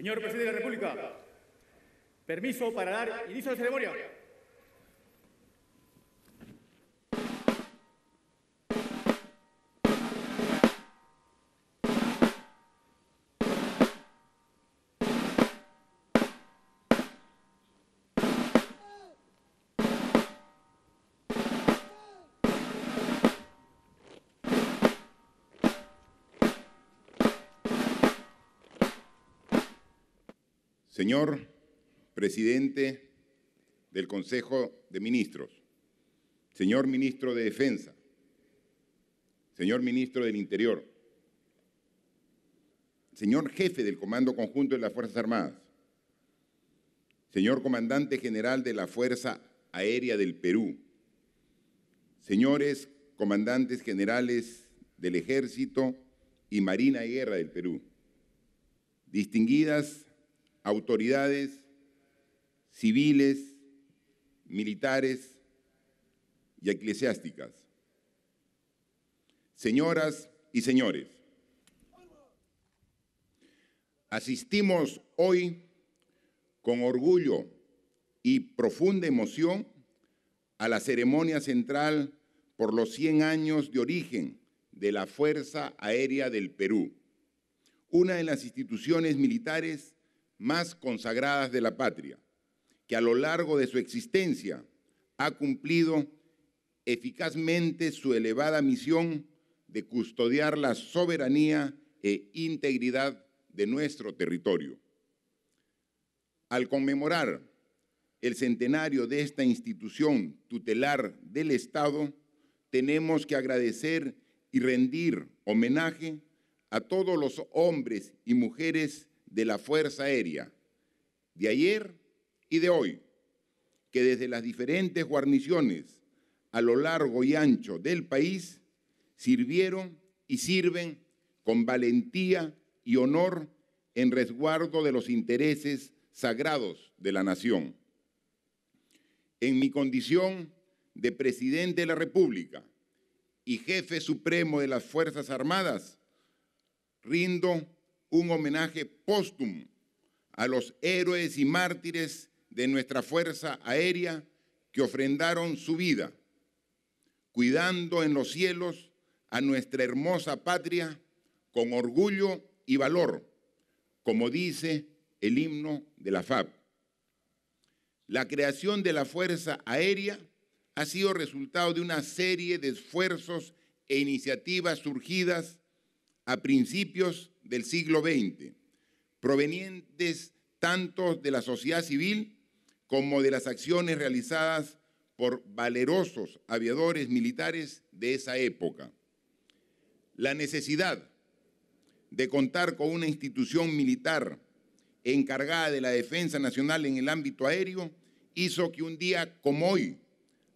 Señor Presidente de la República, permiso para dar inicio a la ceremonia. Señor presidente del Consejo de Ministros, señor ministro de Defensa, señor ministro del Interior, señor jefe del Comando Conjunto de las Fuerzas Armadas, señor comandante general de la Fuerza Aérea del Perú, señores comandantes generales del Ejército y Marina de Guerra del Perú, distinguidas autoridades civiles, militares y eclesiásticas. Señoras y señores, asistimos hoy con orgullo y profunda emoción a la ceremonia central por los 100 años de origen de la Fuerza Aérea del Perú, una de las instituciones militares más consagradas de la patria, que a lo largo de su existencia ha cumplido eficazmente su elevada misión de custodiar la soberanía e integridad de nuestro territorio. Al conmemorar el centenario de esta institución tutelar del Estado, tenemos que agradecer y rendir homenaje a todos los hombres y mujeres de la Fuerza Aérea de ayer y de hoy, que desde las diferentes guarniciones a lo largo y ancho del país sirvieron y sirven con valentía y honor en resguardo de los intereses sagrados de la nación. En mi condición de presidente de la República y jefe supremo de las Fuerzas Armadas, rindo un homenaje póstumo a los héroes y mártires de nuestra Fuerza Aérea que ofrendaron su vida, cuidando en los cielos a nuestra hermosa patria con orgullo y valor, como dice el himno de la FAB. La creación de la Fuerza Aérea ha sido resultado de una serie de esfuerzos e iniciativas surgidas a principios del siglo XX, provenientes tanto de la sociedad civil como de las acciones realizadas por valerosos aviadores militares de esa época. La necesidad de contar con una institución militar encargada de la defensa nacional en el ámbito aéreo hizo que un día como hoy,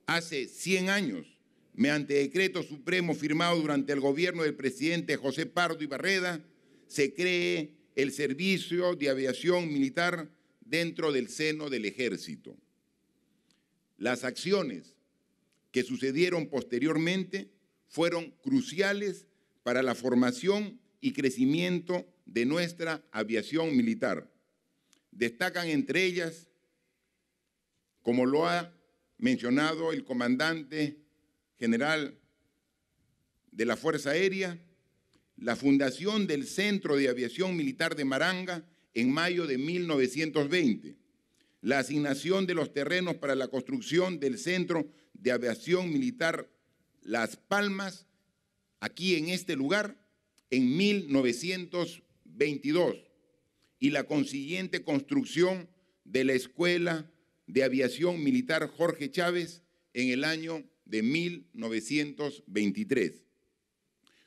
hace 100 años, mediante decreto supremo firmado durante el gobierno del presidente José Pardo y Barreda, se cree el servicio de aviación militar dentro del seno del ejército. Las acciones que sucedieron posteriormente fueron cruciales para la formación y crecimiento de nuestra aviación militar. Destacan entre ellas, como lo ha mencionado el comandante general de la Fuerza Aérea, la fundación del Centro de Aviación Militar de Maranga en mayo de 1920, la asignación de los terrenos para la construcción del Centro de Aviación Militar Las Palmas, aquí en este lugar, en 1922, y la consiguiente construcción de la Escuela de Aviación Militar Jorge Chávez en el año de 1923.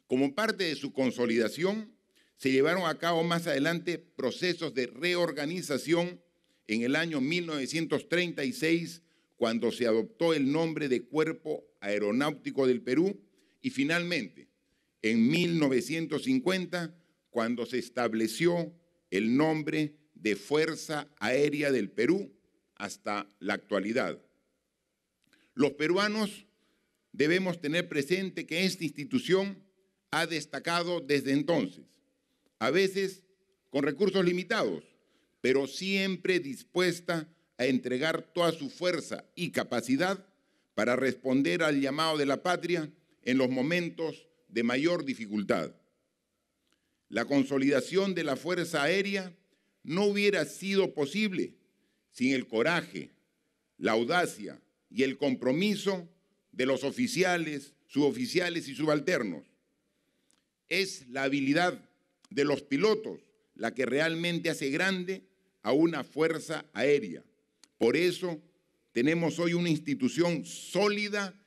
Como parte de su consolidación, se llevaron a cabo más adelante procesos de reorganización en el año 1936, cuando se adoptó el nombre de Cuerpo Aeronáutico del Perú, y finalmente, en 1950, cuando se estableció el nombre de Fuerza Aérea del Perú hasta la actualidad. Los peruanos debemos tener presente que esta institución ha destacado desde entonces, a veces con recursos limitados, pero siempre dispuesta a entregar toda su fuerza y capacidad para responder al llamado de la patria en los momentos de mayor dificultad. La consolidación de la Fuerza Aérea no hubiera sido posible sin el coraje, la audacia y el compromiso de los oficiales, suboficiales y subalternos. Es la habilidad de los pilotos la que realmente hace grande a una fuerza aérea. Por eso tenemos hoy una institución sólida,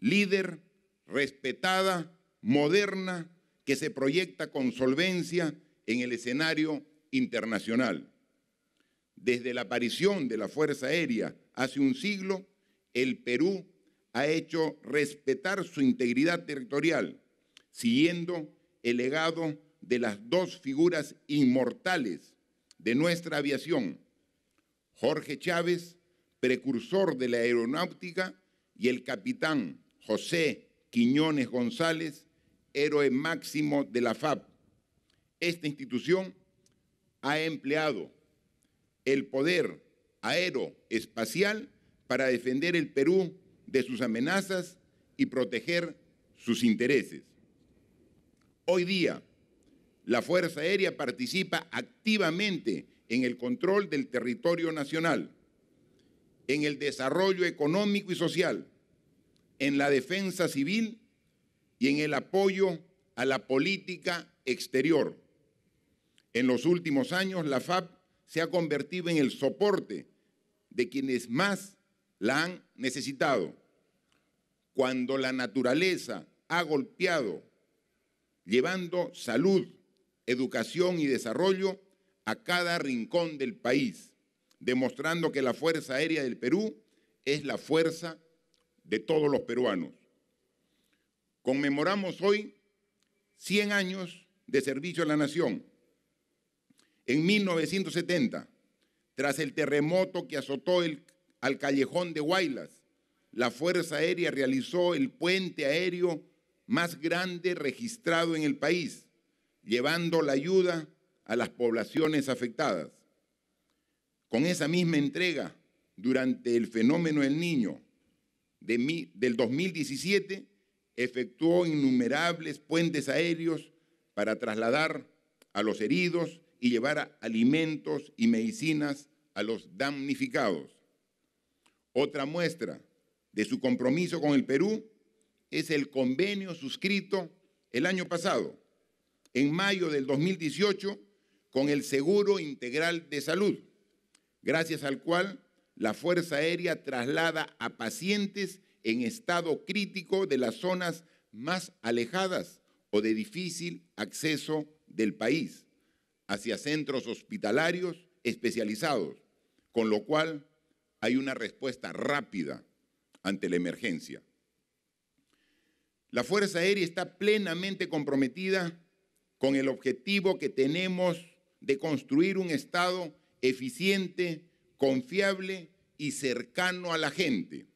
líder, respetada, moderna, que se proyecta con solvencia en el escenario internacional. Desde la aparición de la Fuerza Aérea hace un siglo, el Perú ha hecho respetar su integridad territorial, siguiendo el legado de las dos figuras inmortales de nuestra aviación, Jorge Chávez, precursor de la aeronáutica, y el capitán José Quiñones González, héroe máximo de la FAP. Esta institución ha empleado el poder aeroespacial para defender el Perú de sus amenazas y proteger sus intereses. Hoy día, la Fuerza Aérea participa activamente en el control del territorio nacional, en el desarrollo económico y social, en la defensa civil y en el apoyo a la política exterior. En los últimos años, la FAP se ha convertido en el soporte de quienes más la han necesitado cuando la naturaleza ha golpeado, llevando salud, educación y desarrollo a cada rincón del país, demostrando que la Fuerza Aérea del Perú es la fuerza de todos los peruanos. Conmemoramos hoy 100 años de servicio a la nación. En 1970, tras el terremoto que azotó el, al callejón de Huaylas, la Fuerza Aérea realizó el puente aéreo más grande registrado en el país, llevando la ayuda a las poblaciones afectadas. Con esa misma entrega, durante el fenómeno El niño del 2017, efectuó innumerables puentes aéreos para trasladar a los heridos y llevar alimentos y medicinas a los damnificados. Otra muestra de su compromiso con el Perú es el convenio suscrito el año pasado, en mayo del 2018, con el Seguro Integral de Salud, gracias al cual la Fuerza Aérea traslada a pacientes en estado crítico de las zonas más alejadas o de difícil acceso del país hacia centros hospitalarios especializados, con lo cual hay una respuesta rápida ante la emergencia. La Fuerza Aérea está plenamente comprometida con el objetivo que tenemos de construir un Estado eficiente, confiable y cercano a la gente,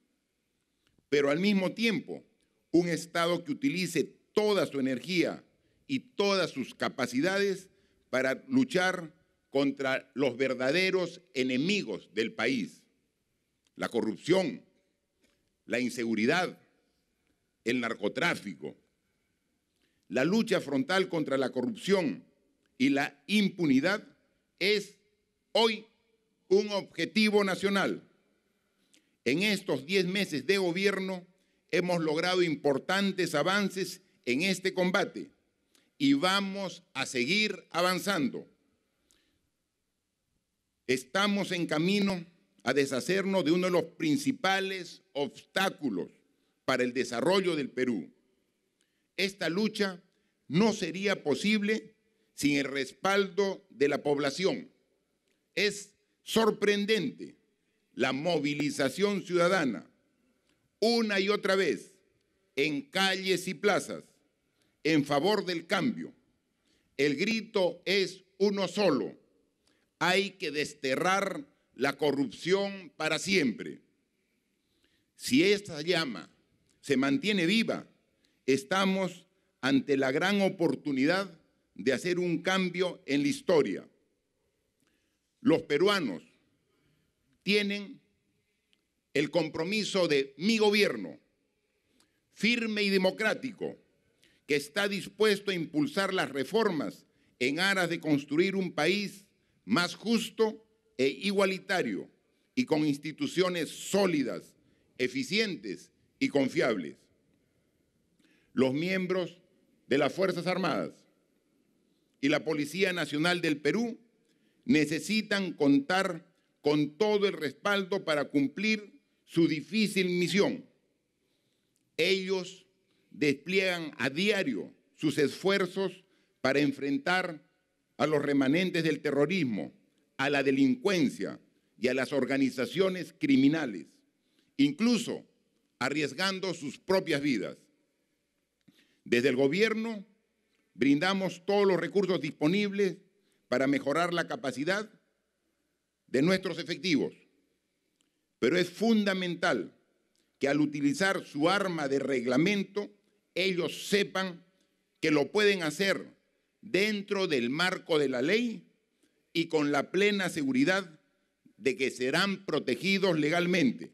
pero al mismo tiempo un Estado que utilice toda su energía y todas sus capacidades para luchar contra los verdaderos enemigos del país, la corrupción, la inseguridad, el narcotráfico, la lucha frontal contra la corrupción y la impunidad es hoy un objetivo nacional. En estos 10 meses de gobierno hemos logrado importantes avances en este combate y vamos a seguir avanzando. Estamos en camino a deshacernos de uno de los principales obstáculos para el desarrollo del Perú. Esta lucha no sería posible sin el respaldo de la población. Es sorprendente la movilización ciudadana, una y otra vez, en calles y plazas, en favor del cambio. El grito es uno solo. Hay que desterrar la corrupción para siempre. Si esta llama se mantiene viva, estamos ante la gran oportunidad de hacer un cambio en la historia. Los peruanos tienen el compromiso de mi gobierno, firme y democrático, que está dispuesto a impulsar las reformas en aras de construir un país más justo e igualitario y con instituciones sólidas, eficientes y confiables. Los miembros de las Fuerzas Armadas y la Policía Nacional del Perú necesitan contar con todo el respaldo para cumplir su difícil misión. Ellos despliegan a diario sus esfuerzos para enfrentar a los remanentes del terrorismo a la delincuencia y a las organizaciones criminales, incluso arriesgando sus propias vidas. Desde el gobierno brindamos todos los recursos disponibles para mejorar la capacidad de nuestros efectivos, pero es fundamental que al utilizar su arma de reglamento, ellos sepan que lo pueden hacer dentro del marco de la ley y con la plena seguridad de que serán protegidos legalmente.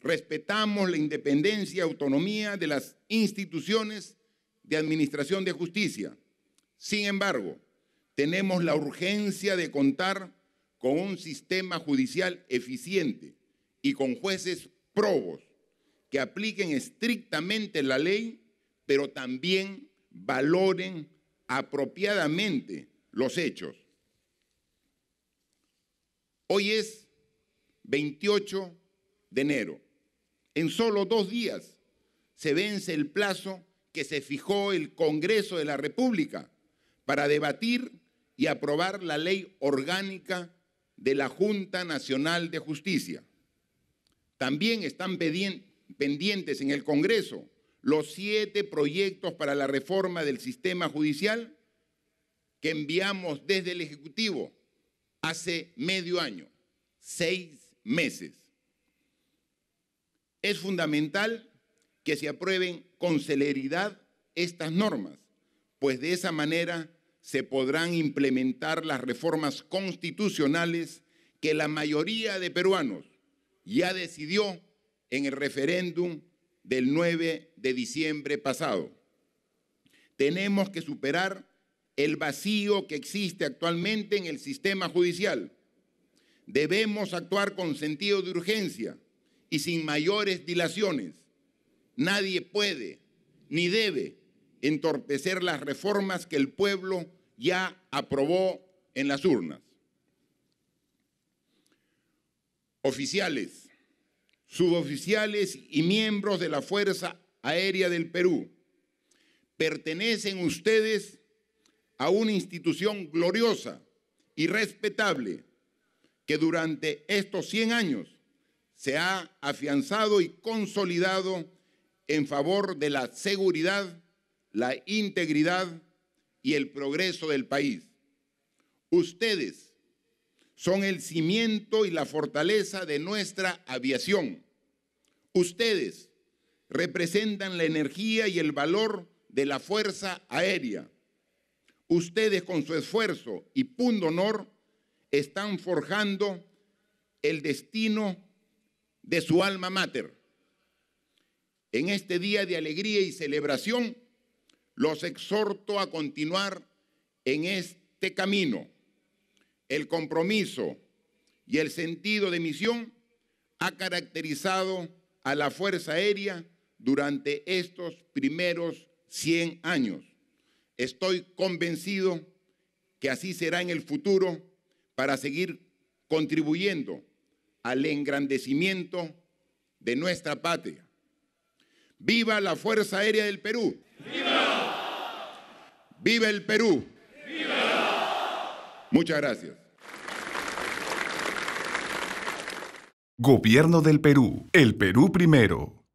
Respetamos la independencia y autonomía de las instituciones de administración de justicia. Sin embargo, tenemos la urgencia de contar con un sistema judicial eficiente y con jueces probos que apliquen estrictamente la ley, pero también valoren apropiadamente los hechos Hoy es 28 de enero. En solo dos días se vence el plazo que se fijó el Congreso de la República para debatir y aprobar la ley orgánica de la Junta Nacional de Justicia. También están pendientes en el Congreso los siete proyectos para la reforma del sistema judicial que enviamos desde el Ejecutivo hace medio año, seis meses. Es fundamental que se aprueben con celeridad estas normas, pues de esa manera se podrán implementar las reformas constitucionales que la mayoría de peruanos ya decidió en el referéndum del 9 de diciembre pasado. Tenemos que superar el vacío que existe actualmente en el sistema judicial. Debemos actuar con sentido de urgencia y sin mayores dilaciones. Nadie puede ni debe entorpecer las reformas que el pueblo ya aprobó en las urnas. Oficiales, suboficiales y miembros de la Fuerza Aérea del Perú, pertenecen ustedes a una institución gloriosa y respetable que durante estos 100 años se ha afianzado y consolidado en favor de la seguridad, la integridad y el progreso del país. Ustedes son el cimiento y la fortaleza de nuestra aviación. Ustedes representan la energía y el valor de la fuerza aérea Ustedes con su esfuerzo y honor, están forjando el destino de su alma mater. En este día de alegría y celebración, los exhorto a continuar en este camino. El compromiso y el sentido de misión ha caracterizado a la Fuerza Aérea durante estos primeros 100 años. Estoy convencido que así será en el futuro para seguir contribuyendo al engrandecimiento de nuestra patria. ¡Viva la Fuerza Aérea del Perú! ¡Viva! ¡Viva el Perú! ¡Viva! Muchas gracias. Gobierno del Perú. El Perú primero.